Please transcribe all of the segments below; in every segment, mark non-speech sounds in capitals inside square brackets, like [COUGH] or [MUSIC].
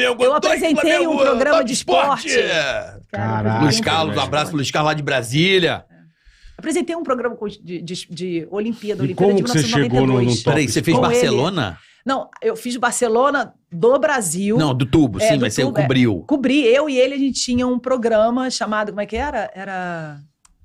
Flamengo. Eu apresentei um programa de esporte. Caraca, Luiz Carlos, um abraço, Luiz Carlos lá de Brasília. É. Apresentei um programa de, de, de Olimpíada, e Olimpíada como de 1992. Você chegou no, no Peraí, você fez Barcelona? Ele. Não, eu fiz Barcelona do Brasil. Não, do tubo, é, sim, do mas tubo, você é. cobriu. É, cobri, eu e ele, a gente tinha um programa chamado, como é que era? Era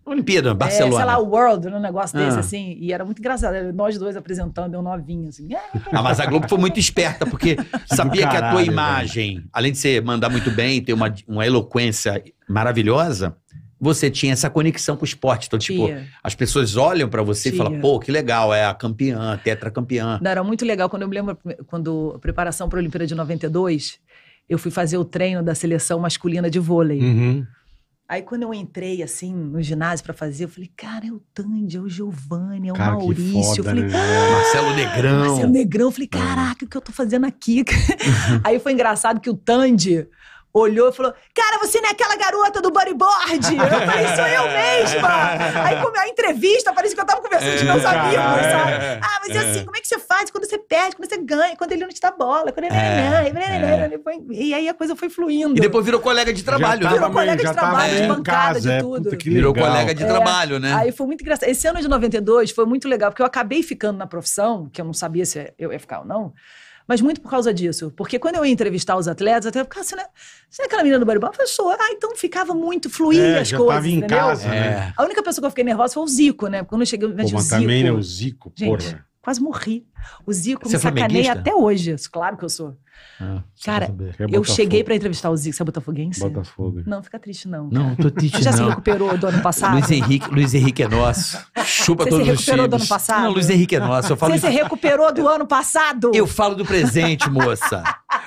Olimpíada, é, Barcelona. É, sei lá, o World, né, um negócio desse, ah. assim. E era muito engraçado. Nós dois apresentando, eu novinho, assim. É. Ah, mas a Globo foi muito esperta, porque sabia Caralho, que a tua imagem, velho. além de você mandar muito bem, ter uma, uma eloquência maravilhosa, você tinha essa conexão com o esporte. Então, tipo, Tia. as pessoas olham para você Tia. e falam, pô, que legal, é a campeã, a tetracampeã. Não, era muito legal. Quando eu me lembro, quando a preparação para a Olimpíada de 92, eu fui fazer o treino da seleção masculina de vôlei. Uhum. Aí quando eu entrei assim no ginásio para fazer, eu falei, cara, é o Tandy, é o Giovanni, é o cara, Maurício. Foda, eu falei, né? ah, Marcelo Negrão. Marcelo Negrão, eu falei, é. caraca, o que eu tô fazendo aqui? [LAUGHS] Aí foi engraçado que o Tandy olhou e falou: Cara, você não é aquela garota do bodyboard? Eu falei, sou eu mesma! Aí como a entrevista, parecia que eu tava conversando com meus é, amigos, sabe? É. Ah, mas é assim, como é que você faz quando você perde, quando você ganha, quando ele não te dá bola? Quando ele... E aí a coisa foi fluindo. E depois virou colega de trabalho, já né? Virou colega de trabalho, de bancada, de é, tudo. Virou colega de trabalho, né? Aí foi muito engraçado. Esse ano de 92 foi muito legal, porque eu acabei ficando na profissão, que eu não sabia se eu ia ficar ou não. Mas muito por causa disso. Porque quando eu ia entrevistar os atletas, até ficava, assim você, não é, você é aquela menina do bodybuilding? Eu sou. Ah, então ficava muito, fluía é, as já coisas. Tava em entendeu? casa, né? A única pessoa que eu fiquei nervosa foi o Zico, né? Quando eu cheguei, eu Pô, mas o Zico. também, né? O Zico, Gente, porra. Quase morri. O Zico Você é me sacaneia até hoje. Claro que eu sou. Ah, Cara, é eu cheguei para entrevistar o Zico. Você é botafoguense? Botafogo. Não, fica triste não. Cara. Não, tô triste não. Já não. se recuperou do ano passado? Luiz Henrique, Luiz Henrique é nosso. Chupa Você todos os times. Você se recuperou do ano passado? Não, Luiz Henrique é nosso. Eu falo Você de... se recuperou do ano passado? Eu falo do presente, moça.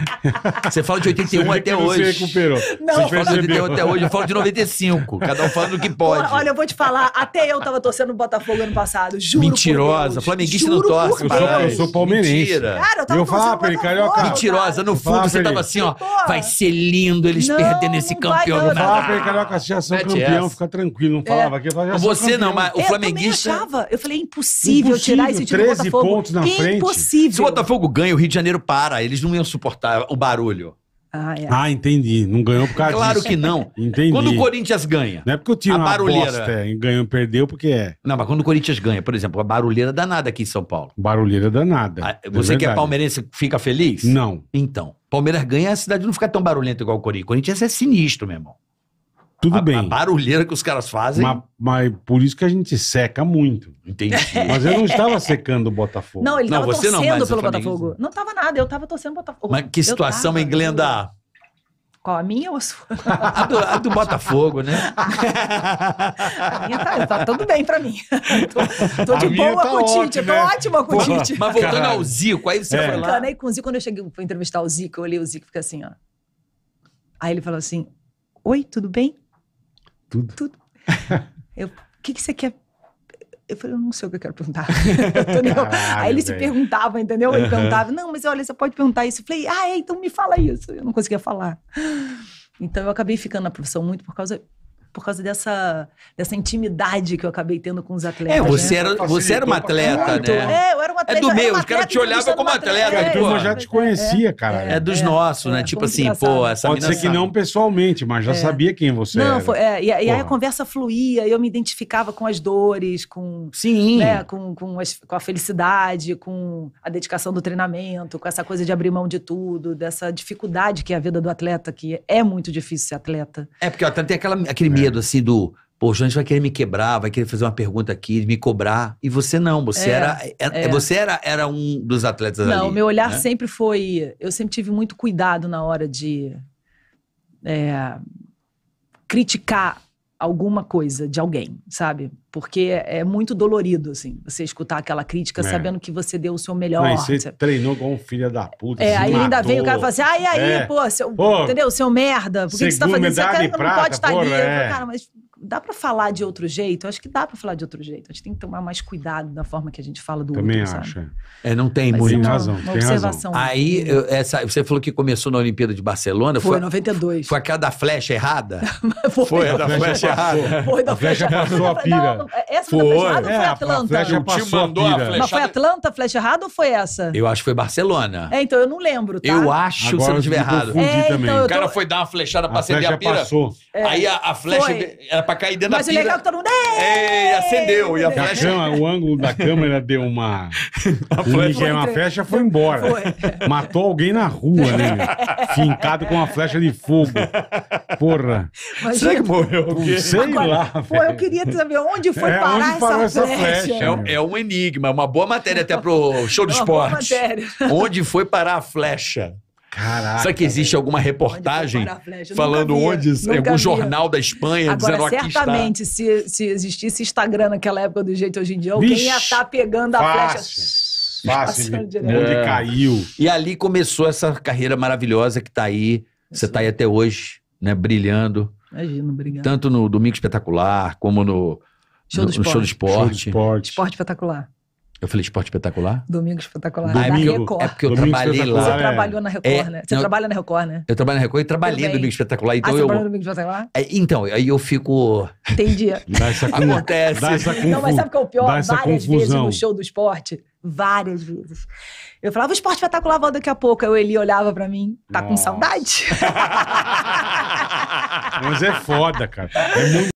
[LAUGHS] Você fala de 81 até hoje. Você recuperou. Não, você fala de 81 até hoje, eu falo de 95. Cada um fala do que [LAUGHS] pode. Olha, eu vou te falar, até eu tava torcendo no Botafogo ano passado, juro. Mentirosa, flamenguista não torce. Eu sou, eu sou palmeirense. Mentira. Cara, eu tava eu falava pra ele, carioca. Mentirosa, no fundo você tava assim, ó. Vai ser lindo eles não, perdendo esse campeão. Vai, não. Eu falava pra ele, carioca, se ação campeão, fica tranquilo. Não falava é. aqui, Você não, mas o flamenguista. Eu achava. Eu falei, é impossível tirar esse time do Botafogo. 13 pontos na frente. Impossível. Se o Botafogo ganha, o Rio de Janeiro para. Eles não iam suportar tá, o barulho. Ah, é. ah, entendi. Não ganhou por causa Claro disso. que não. Entendi. Quando o Corinthians ganha. Não é porque o time a barulheira. ganhou, perdeu, porque é. Não, mas quando o Corinthians ganha, por exemplo, a barulheira danada aqui em São Paulo. Barulheira danada. Ah, você é que é palmeirense fica feliz? Não. Então, Palmeiras ganha, a cidade não fica tão barulhenta igual o Corinthians. O Corinthians é sinistro, meu irmão. Tudo a, bem. A barulheira que os caras fazem. Mas, mas, por isso que a gente seca muito. Entendi. [LAUGHS] Mas eu não estava secando o Botafogo. Não, ele estava torcendo não, pelo Flamengo... Botafogo. Não estava nada, eu estava torcendo o Botafogo. Mas que situação, tava, hein, Glenda? Qual, a minha ou a sua? a, do, a do Botafogo, né? [LAUGHS] a minha tá, tá tudo bem pra mim. [LAUGHS] tô, tô de boa tá com o Tite, né? tô ótima com o Tite. Mas voltando Caralho. ao Zico, aí você é. foi lá... Eu com o Zico, quando eu cheguei pra entrevistar o Zico, eu olhei o Zico e fiquei assim, ó. Aí ele falou assim, oi, tudo bem? Tudo. Tudo. [LAUGHS] Eu, o que, que você quer? Eu falei, eu não sei o que eu quero perguntar. [LAUGHS] Caralho, Aí ele se perguntava, entendeu? Ele uhum. perguntava, não, mas olha, você pode perguntar isso. Eu falei, ah, é, então me fala isso. Eu não conseguia falar. Então eu acabei ficando na profissão muito por causa por causa dessa, dessa intimidade que eu acabei tendo com os é, atletas. É, você, né? era, você era uma atleta, né? muito. né? É, eu era é do é meu. Os caras te olhavam como atleta. A turma tipo, já te conhecia, é. cara. É dos é. nossos, né? Tipo assim, pô, essa Pode ser que não pessoalmente, mas já sabia quem você não, era. e, aí a conversa fluía, eu me identificava com as dores, com. Sim. Né, com, com, com a felicidade, com a dedicação do treinamento, com essa coisa de abrir mão de tudo, dessa dificuldade que é a vida do atleta, que é muito difícil ser atleta. É, porque o atleta tem aquela, aquele medo, assim, do Pô, o Jones vai querer me quebrar, vai querer fazer uma pergunta aqui, me cobrar. E você não, você é, era, era é, é. você era, era um dos atletas não, ali. Não, meu olhar né? sempre foi. Eu sempre tive muito cuidado na hora de é, criticar alguma coisa de alguém, sabe? Porque é, é muito dolorido, assim, você escutar aquela crítica é. sabendo que você deu o seu melhor. Não, você sabe? treinou como um filho da puta. É, aí matou. ainda vem o cara e fala assim: e aí, é. pô, seu, pô, entendeu? Seu merda, por que, que você tá fazendo isso? Você é prata, não pode estar tá ali. É. cara, mas dá para falar de outro jeito? Eu acho que dá para falar de outro jeito. A gente tem que tomar mais cuidado da forma que a gente fala do Também outro. Também acho. É. é, não tem muito. É tem uma, razão. Uma tem observação. Razão. Aí, eu, essa, você falou que começou na Olimpíada de Barcelona. Foi, foi 92. Foi aquela da flecha errada? [LAUGHS] foi, foi a da flecha, flecha errada. Foi da a flecha, flecha passou a pira. Não, é, essa foi. da flecha errada ou foi Atlanta? A flecha passou mandou a, pira. Mas foi Atlanta, flecha errada ou foi essa? Eu acho que foi Barcelona. É, então eu não lembro, tá? Eu acho, Agora, se eu não estiver errado. É, então, o cara foi dar uma flechada pra acender a pira. Passou. Aí a, flecha pra cair dentro Mas da é pira. Mas legal que todo mundo... É, acendeu. E a flecha... Cama, o ângulo da câmera deu uma... [LAUGHS] a flecha. Uma flecha foi embora. Foi. Matou alguém na rua, né? Fincado com uma flecha de fogo. Porra. Mas, Será que morreu? Sei Agora, lá, Pô, eu queria saber onde foi é, parar onde parou essa, flecha. É, é, um enigma, é uma boa matéria até pro show do é esporte. Boa matéria. Onde foi parar a flecha? Caraca. Será que existe velho. alguma reportagem onde falando vi, onde? Algum vi. jornal da Espanha Agora, dizendo aqui certamente, se, se existisse Instagram naquela época do jeito hoje em dia, alguém Vixe, ia estar tá pegando a fácil. flecha fácil, tá onde é. caiu. E ali começou essa carreira maravilhosa que está aí. Você está aí até hoje, né? Brilhando. Imagino, obrigado. Tanto no Domingo Espetacular, como no Show do, no, Esporte. No show do esporte. Show do esporte. esporte espetacular. Eu falei esporte espetacular? Domingo espetacular. Domingo. Record. É porque eu domingo trabalhei lá. Você trabalhou na Record, é, né? Você não, trabalha na Record, né? Eu trabalho na Record e trabalhei no Domingo Espetacular. Então ah, você eu... Domingo Espetacular? É, então, aí eu fico... Entendi. [LAUGHS] Dá essa Acontece. Dá essa confu... Não, mas sabe o que é o pior? Várias confusão. vezes no show do esporte, várias vezes. Eu falava, o esporte espetacular volta daqui a pouco. Aí o Eli olhava pra mim, tá Nossa. com saudade? [LAUGHS] mas é foda, cara. É muito